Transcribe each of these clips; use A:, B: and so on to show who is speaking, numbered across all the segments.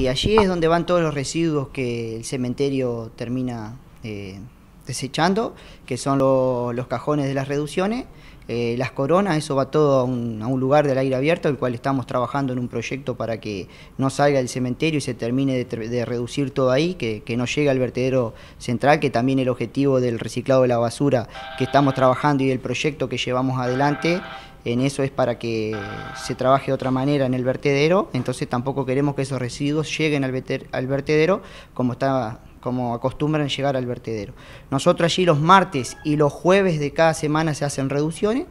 A: y allí es donde van todos los residuos que el cementerio termina eh, desechando, que son los cajones de las reducciones, eh, las coronas, eso va todo a un, lugar del aire abierto, el cual estamos trabajando en un proyecto para que no salga del cementerio y se termine de, reducir todo ahí, que, que, no llegue al vertedero central, que también el objetivo del reciclado de la basura que estamos trabajando y el proyecto que llevamos adelante en eso es para que se trabaje de otra manera en el vertedero, entonces tampoco queremos que esos residuos lleguen al, al vertedero como como acostumbran llegar al vertedero. Nosotros allí los martes y los jueves de cada semana se hacen reducciones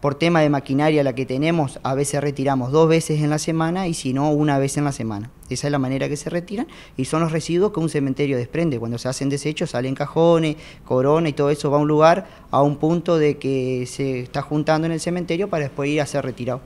A: por tema de maquinaria la que tenemos, a veces retiramos dos veces en la semana y si no, una vez en la semana. Esa es la manera que se retiran y son los residuos que un cementerio desprende. Cuando se hacen desechos, salen cajones, corona y todo eso va a un lugar, a un punto de que se está juntando en el cementerio para después ir a ser retirado.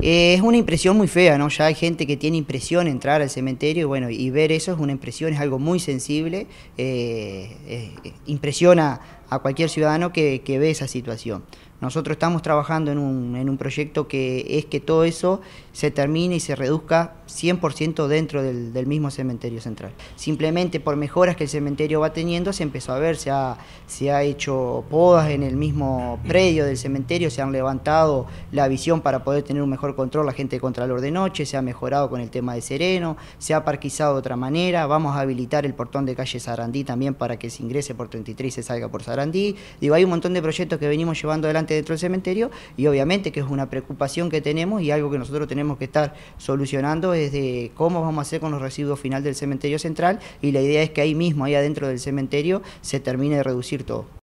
A: Eh, es una impresión muy fea, ¿no? Ya hay gente que tiene impresión entrar al cementerio y bueno, y ver eso es una impresión, es algo muy sensible, eh, eh, impresiona a cualquier ciudadano que, ve esa situación. Nosotros estamos trabajando en un, proyecto que es que todo eso se termine y se reduzca 100% dentro del, mismo cementerio central. Simplemente por mejoras que el cementerio va teniendo se empezó a ver, se ha, se ha hecho podas en el mismo predio del cementerio, se han levantado la visión para poder tener un mejor control la gente de Contralor de Noche, se ha mejorado con el tema de Sereno, se ha parquizado de otra manera, vamos a habilitar el portón de calle Sarandí también para que se ingrese por 33 y se salga por Sarandí. Digo, hay un montón de proyectos que venimos llevando adelante dentro del cementerio y obviamente que es una preocupación que tenemos y algo que nosotros tenemos que estar solucionando es de cómo vamos a hacer con los residuos final del cementerio central y la idea es que ahí mismo, ahí adentro del cementerio, se termine de reducir todo.